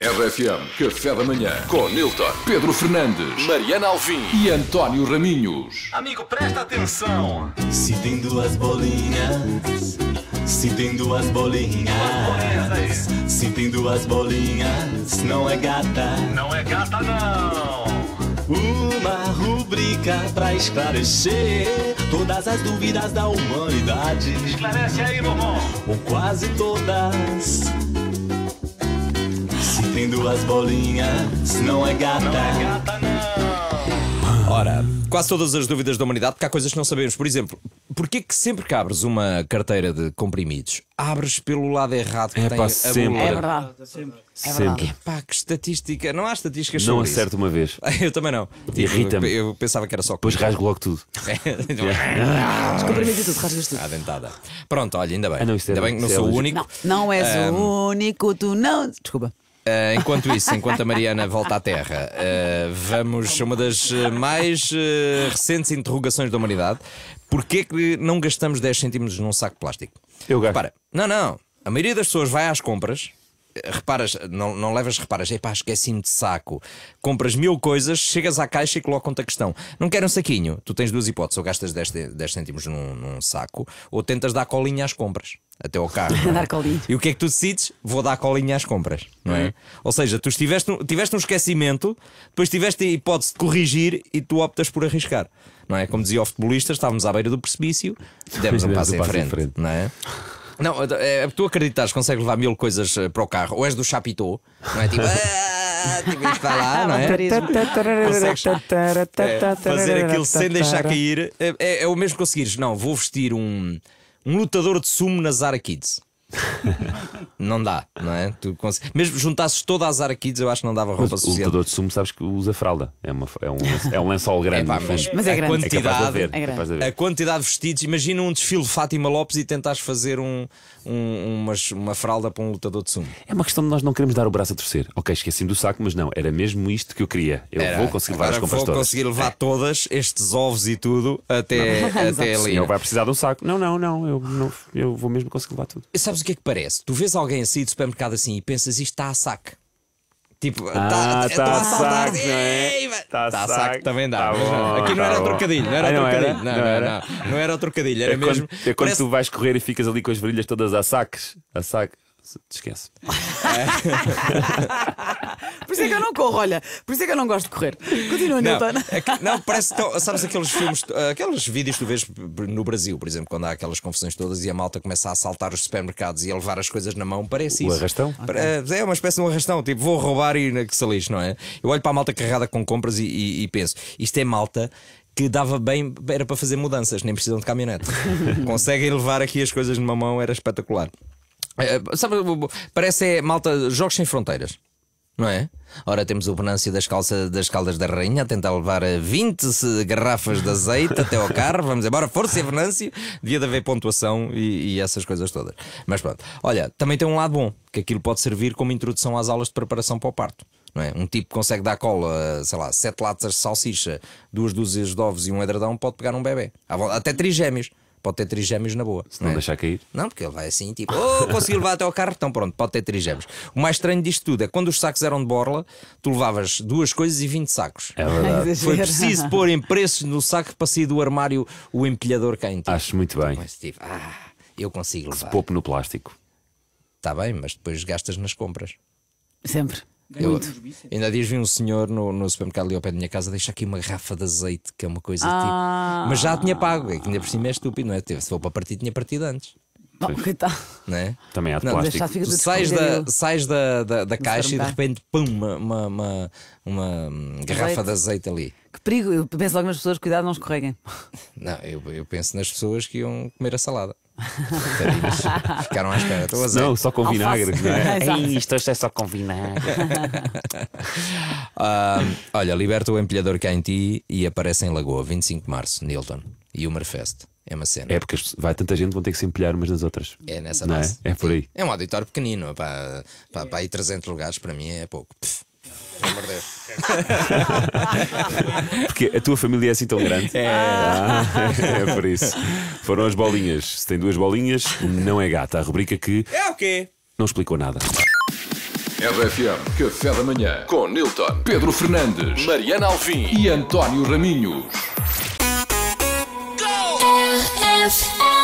RFM Café da Manhã com Nilton, Pedro Fernandes, Mariana Alvim e António Raminhos. Amigo, presta atenção. Se tem duas bolinhas, se tem duas bolinhas, se tem duas bolinhas, não é gata, não é gata não. Uma rubrica para esclarecer todas as dúvidas da humanidade. Esclarece aí, meu Ou quase todas. Sendo duas bolinhas. Não é gata. Não é gata, não. Ora, quase todas as dúvidas da humanidade, porque há coisas que não sabemos. Por exemplo, porquê que sempre que abres uma carteira de comprimidos, abres pelo lado errado que é, tem pá, sempre. É verdade. Sempre. É verdade. Sempre. que estatística. Não há estatísticas Não sobre acerto isso. uma vez. Eu também não. Tipo, Irrita-me. Eu, eu pensava que era só. Depois rasgo logo tudo. Descomprimido é, tipo, é. ah, tudo, rasgas tudo. À dentada. Pronto, olha, ainda bem. Ah, não, é ainda bem que não sou o único. Não, não és um... o único, tu não. Desculpa. Eh, enquanto isso, enquanto a Mariana volta à Terra, uh, vamos a uma das eh, mais uh, recentes interrogações da humanidade. Porquê é que não gastamos 10 cêntimos num saco de plástico? Eu gasto. Para. Não, não. A maioria das pessoas vai às compras reparas, não, não levas reparas, epá, esqueci-me de saco. Compras mil coisas, chegas à caixa e colocam-te a questão. Não quero um saquinho. Tu tens duas hipóteses, ou gastas 10, 10 cêntimos num, num saco, ou tentas dar colinha às compras. Até ao carro. É? dar colinha. E o que é que tu decides? Vou dar colinha às compras, não é? Uhum. Ou seja, tu estiveste, tiveste um esquecimento, depois tiveste a hipótese de corrigir e tu optas por arriscar, não é? Como dizia o futebolista, estávamos à beira do precipício, demos um passo, em, frente, em frente, não é? Não, é, é, tu acreditas, consegues levar mil coisas eh, para o carro, ou és do Chapitô? não é? Tipo. Ah", tipo fazer aquilo sem deixar cair é, é, é o mesmo conseguires. Não, vou vestir um, um lutador de sumo na Zara Kids. não dá, não é? Tu Mesmo juntasses toda as araquides, eu acho que não dava roupa mas O lutador de sumo, sabes que usa fralda. É, uma, é, um, é um lençol grande. É, pá, mas, mas, é grande. A quantidade, é ver, é grande. A quantidade de vestidos. Imagina um desfile de Fátima Lopes e tentares fazer um, um, umas, uma fralda para um lutador de sumo. É uma questão de nós não queremos dar o braço a torcer. Ok, esqueci-me do saco, mas não. Era mesmo isto que eu queria. Eu era, vou conseguir levar as compras vou todas. conseguir levar todas, estes ovos e tudo, até, não, até ali. vai precisar de um saco. Não, não, não. Eu, não, eu vou mesmo conseguir levar tudo. Sabes sabes o que é que parece? Tu vês alguém a sair do supermercado assim e pensas isto está a saque. Tipo, está ah, tá, a saque. Está a saque também dá. Tá bom, aqui não era bom. trocadilho, não era ah, não trocadilho. Era? Não, não, era. Não, não era trocadilho, era é mesmo. Quando, é quando parece... tu vais correr e ficas ali com as varilhas todas a saques. A saque. Te esquece. Por isso é que eu não corro, olha. Por isso é que eu não gosto de correr. Continua, não, É que, não, parece tão. Sabes aqueles filmes, aqueles vídeos que tu vês no Brasil, por exemplo, quando há aquelas confusões todas e a malta começa a assaltar os supermercados e a levar as coisas na mão, parece o isso. arrastão? Okay. É uma espécie de um arrastão, tipo, vou roubar e na que se lixe, não é? Eu olho para a malta carregada com compras e, e, e penso, isto é malta que dava bem, era para fazer mudanças, nem precisam de caminhonete. Conseguem levar aqui as coisas numa mão, era espetacular. É, sabe, parece é malta, Jogos Sem Fronteiras não é? Ora, temos o Venâncio das, calça, das Caldas da Rainha a tentar levar 20 eh, garrafas de azeite até ao carro. Vamos embora, força, Venâncio. Devia de haver pontuação e, e, essas coisas todas. Mas pronto, olha, também tem um lado bom, que aquilo pode servir como introdução às aulas de preparação para o parto. Não é? Um tipo consegue dar cola, sei lá, sete latas de salsicha, duas dúzias de ovos e um edredão, pode pegar um bebê. Até trigêmeos. gêmeos pode ter trigêmeos na boa. Se não, não é? deixar cair? Não, porque ele vai assim, tipo, oh, consegui levar até ao carro, então pronto, pode ter trigêmeos. O mais estranho disto tudo é quando os sacos eram de borla, tu levavas duas coisas e 20 sacos. É verdade. Foi preciso pôr em preços no saco para sair do armário o empilhador cá em tipo. Acho muito bem. Mas, tipo, ah, eu consigo levar. Que se poupe no plástico. Está bem, mas depois gastas nas compras. Sempre. Eu, ainda há dias vi um senhor no, no supermercado ali ao pé da minha casa deixar aqui uma garrafa de azeite, que é uma coisa tipo- ah. tipo. Mas já tinha pago, é que ainda por cima é estúpido, não é? Se for para partir, tinha partido antes. Bom, que tal? Né? Também há de não, plástico. Tu sais da, sais da, da, da caixa e de repente, pum, uma, uma, uma, uma garrafa de azeite ali. Que perigo, eu penso logo nas pessoas, cuidado, não escorreguem. Não, eu, eu penso nas pessoas que iam comer a salada. Ficaram à espera. Estou a não, só com vinagre, não é? Ei, isto hoje é só com vinagre. uh, olha, liberta o empilhador que há em ti e aparece em Lagoa, 25 de março, Nilton e o Merfest. É uma cena. É porque vai tanta gente, vão ter que se empilhar umas nas outras. É nessa é? base. É? é? por aí. É um auditório pequenino. Para, para, para aí 300 lugares, para mim é pouco. Pff. Porque a tua família é assim tão grande. É. Ah, é por isso. Foram as bolinhas. Se tem duas bolinhas, não é gata. A rubrica que. É o quê? Não explicou nada. RFM Café da Manhã com Nilton, Pedro Fernandes, Mariana Alvim e António Raminhos. Go! RFM.